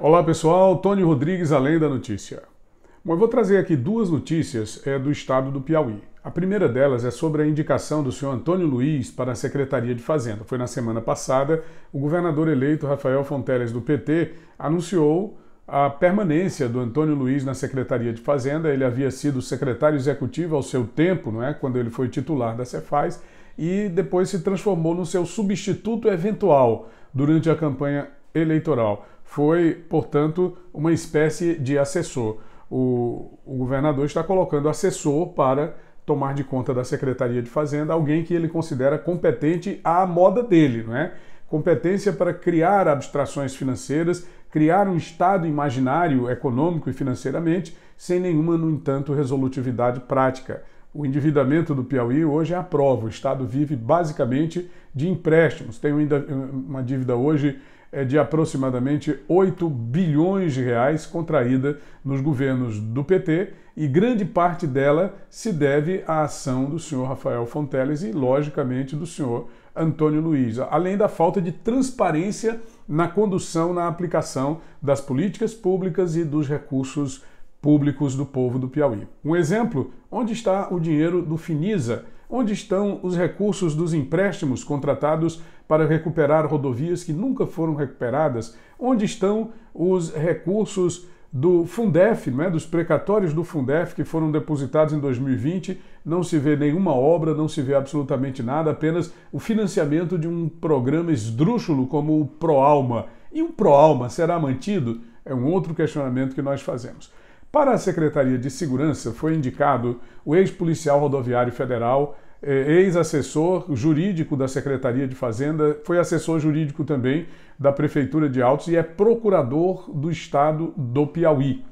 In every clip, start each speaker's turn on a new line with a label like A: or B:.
A: Olá pessoal, Tony Rodrigues, Além da Notícia. Bom, eu vou trazer aqui duas notícias é, do estado do Piauí. A primeira delas é sobre a indicação do senhor Antônio Luiz para a Secretaria de Fazenda. Foi na semana passada, o governador eleito Rafael Fonteles, do PT, anunciou a permanência do Antônio Luiz na Secretaria de Fazenda. Ele havia sido secretário executivo ao seu tempo, não é? quando ele foi titular da Cefaz, e depois se transformou no seu substituto eventual durante a campanha eleitoral foi, portanto, uma espécie de assessor. O, o, governador está colocando assessor para tomar de conta da Secretaria de Fazenda, alguém que ele considera competente à moda dele, não é? Competência para criar abstrações financeiras, criar um estado imaginário econômico e financeiramente, sem nenhuma, no entanto, resolutividade prática. O endividamento do Piauí hoje é a prova. O Estado vive basicamente de empréstimos. Tem eh, uma dívida hoje é de aproximadamente 8 bilhões de reais contraída nos governos do PT e grande parte dela se deve à ação do senhor Rafael Fonteles e, logicamente, do senhor Antônio Luiz, além da falta de transparência na condução, na aplicação das políticas públicas e dos recursos públicos do povo do Piauí. Um exemplo: onde está o dinheiro do Finisa? Onde estão os recursos dos empréstimos contratados para recuperar rodovias que nunca foram recuperadas? Onde estão os recursos do Fundef, né, dos precatórios do Fundef que foram depositados em 2020? Não se vê nenhuma obra, não se vê absolutamente nada, apenas o financiamento de um programa esdrúxulo como o ProAlma. E o ProAlma será mantido? É um outro questionamento que nós fazemos. Para a Secretaria de Segurança foi indicado o ex-policial rodoviário federal, eh, ex-assessor jurídico da Secretaria de Fazenda, foi assessor jurídico também da Prefeitura de Altos e é procurador do Estado do Piauí.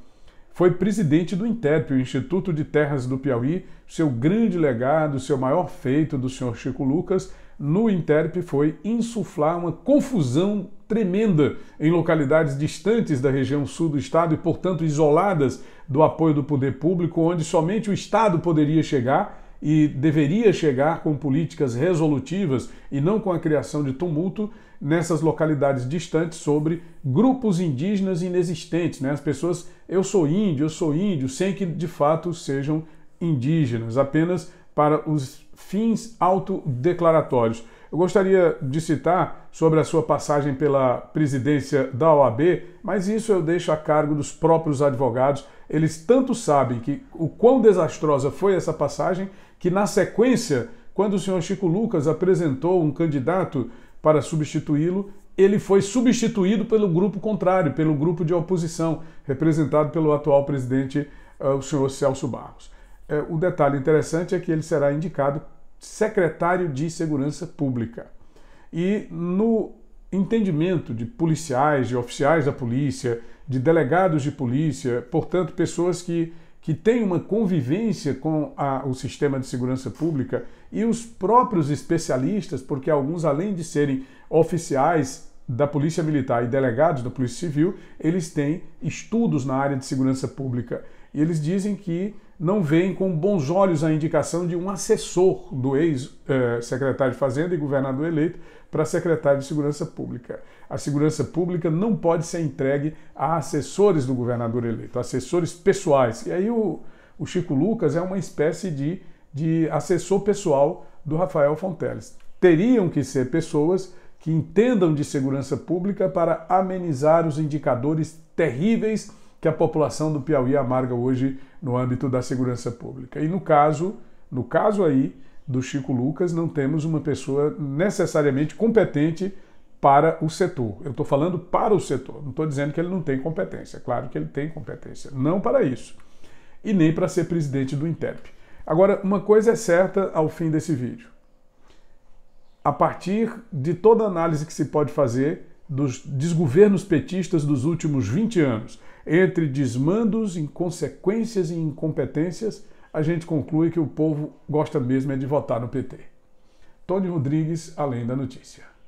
A: Foi presidente do INTEP, o Instituto de Terras do Piauí. Seu grande legado, seu maior feito do senhor Chico Lucas no INTERP foi insuflar uma confusão tremenda em localidades distantes da região sul do estado e, portanto, isoladas do apoio do poder público, onde somente o estado poderia chegar e deveria chegar com políticas resolutivas e não com a criação de tumulto nessas localidades distantes sobre grupos indígenas inexistentes. Né? As pessoas, eu sou índio, eu sou índio, sem que de fato sejam indígenas, apenas para os fins autodeclaratórios. Eu gostaria de citar sobre a sua passagem pela presidência da OAB, mas isso eu deixo a cargo dos próprios advogados. Eles tanto sabem que o quão desastrosa foi essa passagem que na sequência, quando o senhor Chico Lucas apresentou um candidato para substituí-lo, ele foi substituído pelo grupo contrário, pelo grupo de oposição, representado pelo atual presidente, eh, o senhor Celso Barros. Eh, o detalhe interessante é que ele será indicado secretário de Segurança Pública. E no entendimento de policiais, de oficiais da polícia, de delegados de polícia, portanto, pessoas que, que têm uma convivência com a, o sistema de segurança pública e os próprios especialistas, porque alguns, além de serem oficiais da Polícia Militar e delegados da Polícia Civil, eles têm estudos na área de segurança pública. E eles dizem que não veem com bons olhos a indicação de um assessor do ex-secretário eh, de Fazenda e governador eleito para secretário de Segurança Pública. A segurança pública não pode ser entregue a assessores do governador eleito, assessores pessoais. E aí o, o Chico Lucas é uma espécie de, de assessor pessoal do Rafael Fonteles. Teriam que ser pessoas que entendam de segurança pública para amenizar os indicadores terríveis que a população do Piauí amarga hoje no âmbito da segurança pública. E no caso, no caso aí do Chico Lucas, não temos uma pessoa necessariamente competente para o setor. Eu estou falando para o setor, não estou dizendo que ele não tem competência. Claro que ele tem competência, não para isso. E nem para ser presidente do INTEP. Agora, uma coisa é certa ao fim desse vídeo a partir de toda análise que se pode fazer dos desgovernos petistas dos últimos 20 anos, entre desmandos, inconsequências e incompetências, a gente conclui que o povo gosta mesmo é de votar no PT. Tony Rodrigues, além da notícia.